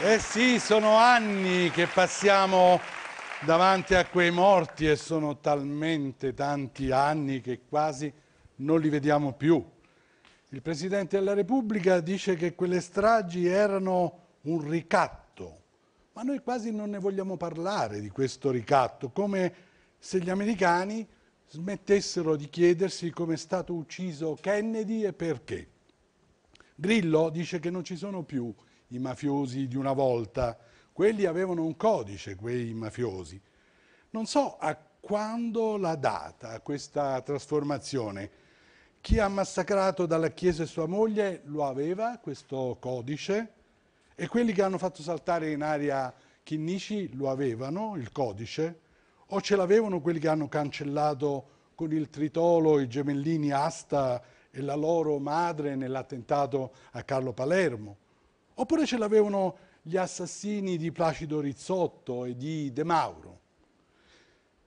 Eh sì, sono anni che passiamo davanti a quei morti e sono talmente tanti anni che quasi non li vediamo più. Il Presidente della Repubblica dice che quelle stragi erano un ricatto, ma noi quasi non ne vogliamo parlare di questo ricatto, come se gli americani smettessero di chiedersi come è stato ucciso Kennedy e perché. Grillo dice che non ci sono più i mafiosi di una volta. Quelli avevano un codice, quei mafiosi. Non so a quando la data questa trasformazione. Chi ha massacrato dalla Chiesa e sua moglie lo aveva, questo codice, e quelli che hanno fatto saltare in aria Chinnici lo avevano, il codice, o ce l'avevano quelli che hanno cancellato con il tritolo i gemellini Asta e la loro madre nell'attentato a Carlo Palermo. Oppure ce l'avevano gli assassini di Placido Rizzotto e di De Mauro.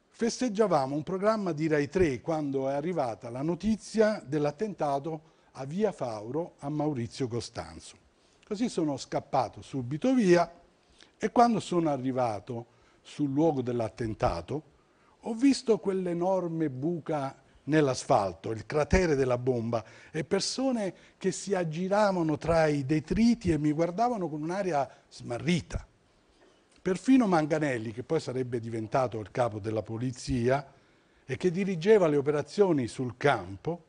Festeggiavamo un programma di Rai 3 quando è arrivata la notizia dell'attentato a Via Fauro a Maurizio Costanzo. Così sono scappato subito via e quando sono arrivato sul luogo dell'attentato ho visto quell'enorme buca nell'asfalto, il cratere della bomba e persone che si aggiravano tra i detriti e mi guardavano con un'aria smarrita. Perfino Manganelli, che poi sarebbe diventato il capo della polizia e che dirigeva le operazioni sul campo,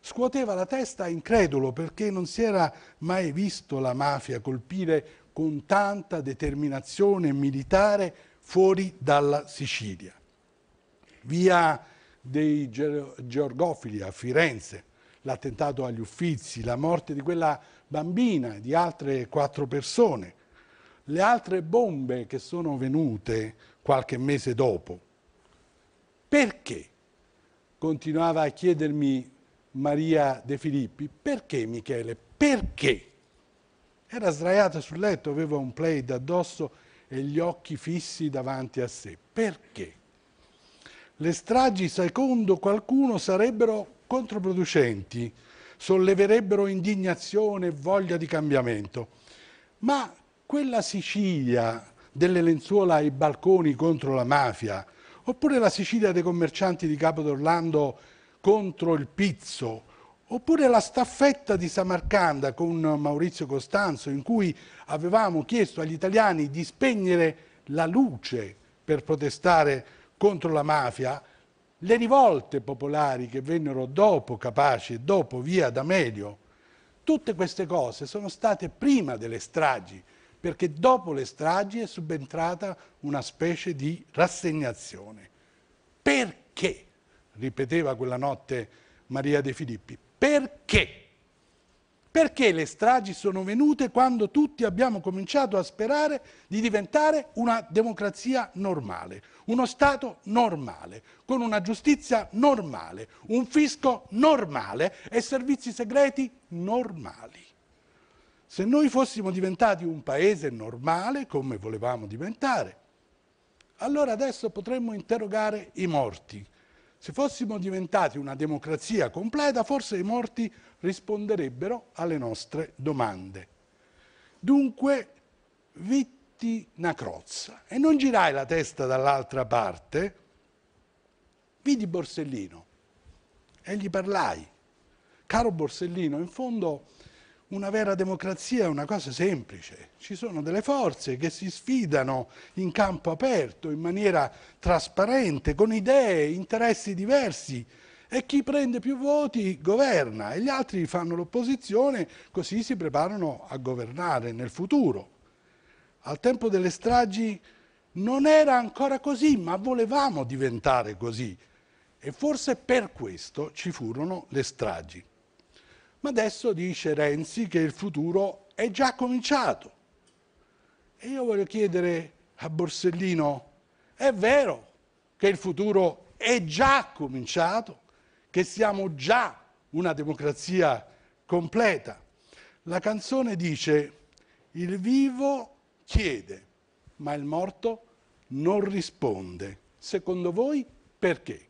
scuoteva la testa incredulo perché non si era mai visto la mafia colpire con tanta determinazione militare fuori dalla Sicilia. Via dei Georgofili a Firenze, l'attentato agli Uffizi, la morte di quella bambina e di altre quattro persone, le altre bombe che sono venute qualche mese dopo. Perché? Continuava a chiedermi Maria De Filippi, perché Michele? Perché? Era sdraiata sul letto, aveva un plaid addosso e gli occhi fissi davanti a sé. Perché? Le stragi, secondo qualcuno, sarebbero controproducenti, solleverebbero indignazione e voglia di cambiamento. Ma quella Sicilia delle lenzuola ai balconi contro la mafia, oppure la Sicilia dei commercianti di Capo d'Orlando contro il pizzo, oppure la staffetta di Samarcanda con Maurizio Costanzo in cui avevamo chiesto agli italiani di spegnere la luce per protestare contro la mafia, le rivolte popolari che vennero dopo Capaci e dopo Via D'Amelio, tutte queste cose sono state prima delle stragi, perché dopo le stragi è subentrata una specie di rassegnazione. Perché? ripeteva quella notte Maria De Filippi. Perché? Perché le stragi sono venute quando tutti abbiamo cominciato a sperare di diventare una democrazia normale, uno Stato normale, con una giustizia normale, un fisco normale e servizi segreti normali. Se noi fossimo diventati un paese normale, come volevamo diventare, allora adesso potremmo interrogare i morti, se fossimo diventati una democrazia completa, forse i morti risponderebbero alle nostre domande. Dunque, vitti una crozza e non girai la testa dall'altra parte, vidi Borsellino e gli parlai. Caro Borsellino, in fondo una vera democrazia è una cosa semplice, ci sono delle forze che si sfidano in campo aperto, in maniera trasparente, con idee, interessi diversi e chi prende più voti governa e gli altri fanno l'opposizione così si preparano a governare nel futuro. Al tempo delle stragi non era ancora così, ma volevamo diventare così e forse per questo ci furono le stragi. Ma adesso dice Renzi che il futuro è già cominciato. E io voglio chiedere a Borsellino, è vero che il futuro è già cominciato, che siamo già una democrazia completa? La canzone dice, il vivo chiede, ma il morto non risponde. Secondo voi perché?